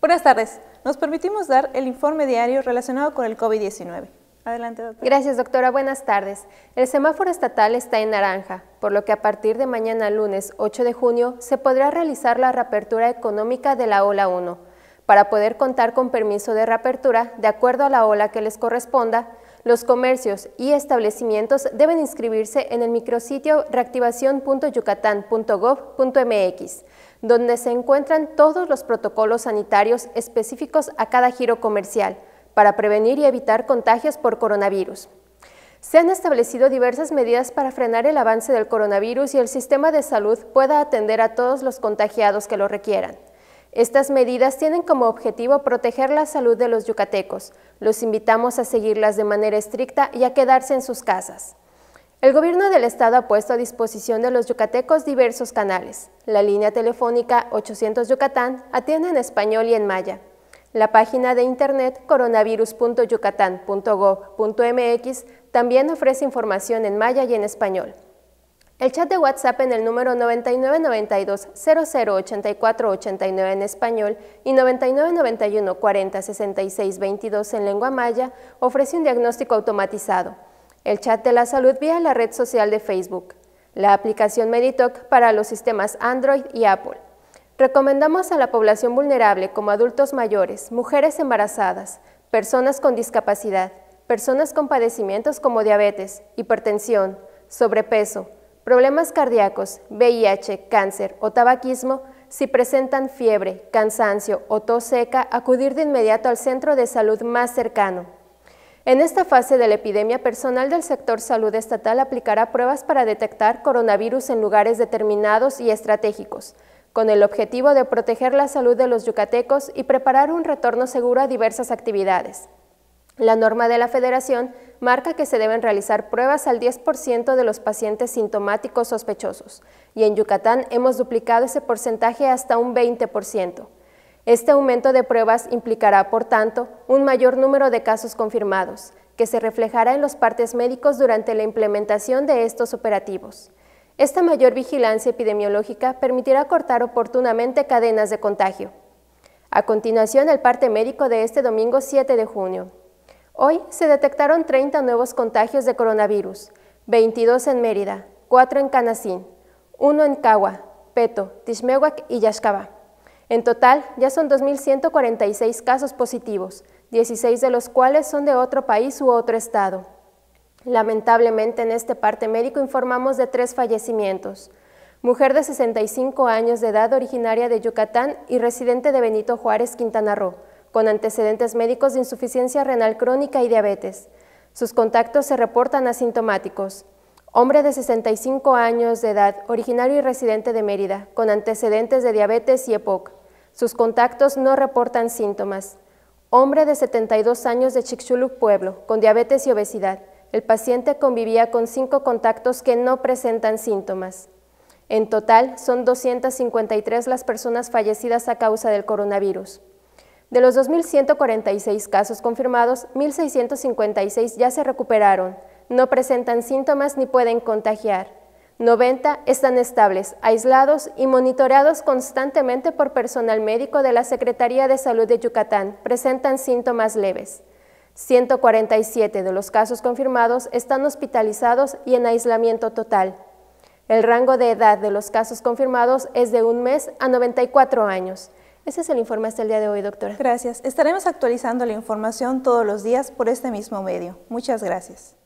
Buenas tardes. Nos permitimos dar el informe diario relacionado con el COVID-19. Adelante, doctora. Gracias, doctora. Buenas tardes. El semáforo estatal está en naranja, por lo que a partir de mañana lunes 8 de junio se podrá realizar la reapertura económica de la ola 1. Para poder contar con permiso de reapertura, de acuerdo a la ola que les corresponda, los comercios y establecimientos deben inscribirse en el micrositio reactivación.yucatán.gov.mx donde se encuentran todos los protocolos sanitarios específicos a cada giro comercial para prevenir y evitar contagios por coronavirus. Se han establecido diversas medidas para frenar el avance del coronavirus y el sistema de salud pueda atender a todos los contagiados que lo requieran. Estas medidas tienen como objetivo proteger la salud de los yucatecos. Los invitamos a seguirlas de manera estricta y a quedarse en sus casas. El gobierno del estado ha puesto a disposición de los yucatecos diversos canales. La línea telefónica 800 Yucatán atiende en español y en maya. La página de internet coronavirus.yucatán.gov.mx también ofrece información en maya y en español. El chat de WhatsApp en el número 9992-008489 en español y 9991-406622 en lengua maya ofrece un diagnóstico automatizado el chat de la salud vía la red social de Facebook, la aplicación Meditoc para los sistemas Android y Apple. Recomendamos a la población vulnerable como adultos mayores, mujeres embarazadas, personas con discapacidad, personas con padecimientos como diabetes, hipertensión, sobrepeso, problemas cardíacos, VIH, cáncer o tabaquismo, si presentan fiebre, cansancio o tos seca, acudir de inmediato al centro de salud más cercano. En esta fase de la epidemia, personal del sector salud estatal aplicará pruebas para detectar coronavirus en lugares determinados y estratégicos, con el objetivo de proteger la salud de los yucatecos y preparar un retorno seguro a diversas actividades. La norma de la Federación marca que se deben realizar pruebas al 10% de los pacientes sintomáticos sospechosos, y en Yucatán hemos duplicado ese porcentaje hasta un 20%. Este aumento de pruebas implicará, por tanto, un mayor número de casos confirmados, que se reflejará en los partes médicos durante la implementación de estos operativos. Esta mayor vigilancia epidemiológica permitirá cortar oportunamente cadenas de contagio. A continuación, el parte médico de este domingo 7 de junio. Hoy se detectaron 30 nuevos contagios de coronavirus, 22 en Mérida, 4 en Canacín, 1 en Cagua, Peto, Tishmehuac y Yashkaba. En total, ya son 2.146 casos positivos, 16 de los cuales son de otro país u otro estado. Lamentablemente, en este parte médico informamos de tres fallecimientos. Mujer de 65 años de edad originaria de Yucatán y residente de Benito Juárez, Quintana Roo, con antecedentes médicos de insuficiencia renal crónica y diabetes. Sus contactos se reportan asintomáticos. Hombre de 65 años de edad, originario y residente de Mérida, con antecedentes de diabetes y EPOC. Sus contactos no reportan síntomas. Hombre de 72 años de Chicxulub, Pueblo, con diabetes y obesidad. El paciente convivía con cinco contactos que no presentan síntomas. En total, son 253 las personas fallecidas a causa del coronavirus. De los 2.146 casos confirmados, 1.656 ya se recuperaron, no presentan síntomas ni pueden contagiar. 90 están estables, aislados y monitoreados constantemente por personal médico de la Secretaría de Salud de Yucatán. Presentan síntomas leves. 147 de los casos confirmados están hospitalizados y en aislamiento total. El rango de edad de los casos confirmados es de un mes a 94 años. Ese es el informe hasta el día de hoy, doctora. Gracias. Estaremos actualizando la información todos los días por este mismo medio. Muchas gracias.